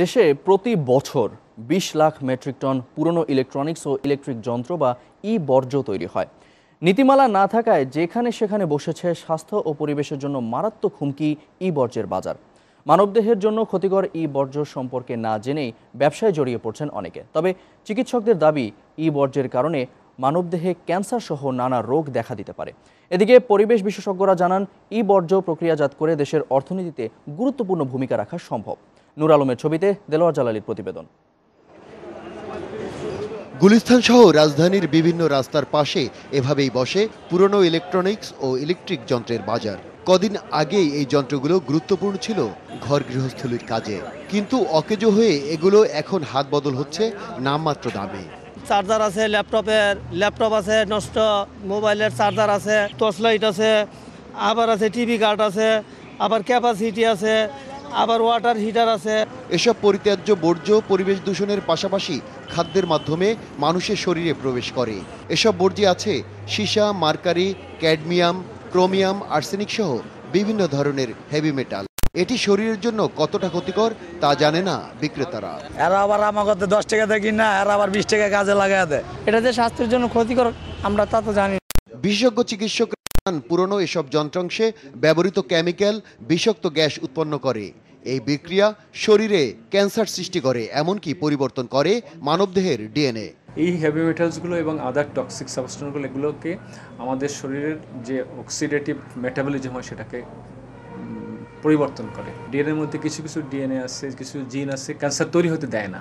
দেশে প্রতি বছর ২০ লাখ মেট্রিক টন পুরনো ইলেকট্রনিক্স ও ইলেকট্রিক যন্ত্র বা ই বর্জ্য তৈরি হয় নীতিমালা না থাকায় যেখানে সেখানে বসেছে স্বাস্থ্য ও পরিবেশের জন্য মারাত্মক হুমকি ই বর্জ্যের বাজার মানবদেহের জন্য ক্ষতিকর ই বর্জ্য সম্পর্কে না জেনেই ব্যবসায় জড়িয়ে পড়ছেন অনেকে তবে চিকিৎসকদের দাবি ই বর্জ্যের কারণে মানবদেহে ক্যান্সার সহ নানা রোগ দেখা দিতে পারে এদিকে পরিবেশ বিশেষজ্ঞরা জানান ই বর্জ্য প্রক্রিয়াজাত করে দেশের অর্থনীতিতে গুরুত্বপূর্ণ ভূমিকা রাখা সম্ভব নুর আলমের ছবিতে দেলোয়ার জালালির প্রতিবেদন গুলিস্তান সহ রাজধানীর বিভিন্ন রাস্তার পাশে এভাবেই বসে পুরনো ইলেকট্রনিক্স ও ইলেকট্রিক যন্ত্রের বাজার কদিন আগেই এই যন্ত্রগুলো গুরুত্বপূর্ণ ছিল ঘর গৃহস্থলীর কাজে কিন্তু অকেজো হয়ে এগুলো এখন হাত বদল হচ্ছে নামমাত্র দামে চার্জার আছে ল্যাপটপের ল্যাপটপ আছে নষ্ট মোবাইলের চার্জার আছে টর্চ লাইট আছে আবার আছে টিভি কার্ড আছে আবার ক্যাপাসিটি আছে আবার ওয়াটার হিটার আছে এসব পরিত্যাজ্য বর্জ্য পরিবেশ দূষণের পাশাপাশি খাদ্যের মাধ্যমে মানুষের শরীরে প্রবেশ করে এসব বর্জ্যে আছে সীসা মার্কারি ক্যাডমিয়াম ক্রোমিয়াম আর্সেনিক সহ বিভিন্ন ধরনের হেভি মেটাল এটি শরীরের জন্য কতটা ক্ষতিকর তা জানে না বিক্রেতারা এরা আবার আমাকে দশ টাকা দেখি না এরা আবার বিশ টাকা কাজে লাগায় দেয় এটা যে স্বাস্থ্যের জন্য ক্ষতিকর আমরা তা তো জানি বিশেষজ্ঞ চিকিৎসক পুরনো এসব যন্ত্রাংশে ব্যবহৃত কেমিক্যাল বিষাক্ত গ্যাস উৎপন্ন করে এই বিক্রিয়া শরীরে ক্যান্সার সৃষ্টি করে এমনকি পরিবর্তন করে মানবদেহের ডিএনএ এই হেভি মেটালসগুলো এবং আদার টক্সিক সাবস্টেন্সগুলো এগুলোকে আমাদের শরীরের যে অক্সিডেটিভ মেটাবলিজম হয় সেটাকে পরিবর্তন করে ডিএনএর মধ্যে কিছু কিছু ডিএনএ আছে কিছু জিন আছে ক্যান্সার তৈরি হতে দেয় না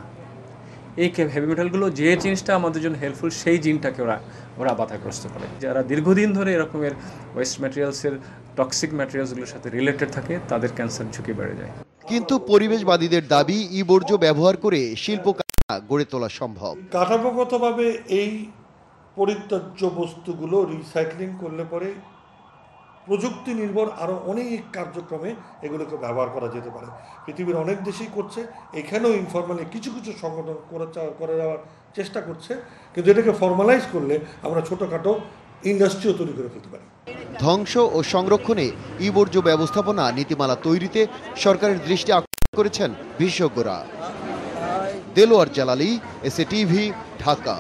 এই হেভি মেটালগুলো যে জিনিসটা আমাদের জন্য হেল্পফুল সেই জিনটাকে ওরা ওরা বাধাগ্রস্ত করে যারা দীর্ঘদিন ধরে এরকমের ওয়েস্ট ম্যাটেরিয়ালসের টক্সিক ম্যাটেরিয়ালসগুলোর সাথে রিলেটেড থাকে তাদের ক্যান্সার ঝুঁকি বেড়ে যায় কিন্তু পরিবেশবাদীদের দাবি ই বর্জ্য ব্যবহার করে শিল্প গড়ে তোলা সম্ভব কাঠামোগতভাবে এই পরিত্যাজ্য বস্তুগুলো রিসাইক্লিং করলে পরে প্রযুক্তি নির্ভর আরও অনেক কার্যক্রমে এগুলোকে ব্যবহার করা যেতে পারে পৃথিবীর অনেক দেশেই করছে এখানেও ইনফরমালি কিছু কিছু সংগঠন করে যাওয়ার চেষ্টা করছে কিন্তু এটাকে ফর্মালাইজ করলে আমরা ছোটোখাটো ইন্ডাস্ট্রিও তৈরি করে ফেলতে পারি ধ্বংস ও সংরক্ষণে ই বর্জ্য ব্যবস্থাপনা নীতিমালা তৈরিতে সরকারের দৃষ্টি আকর্ষণ করেছেন বিশেষজ্ঞরা দেলোয়ার জালালি এসএ টিভি ঢাকা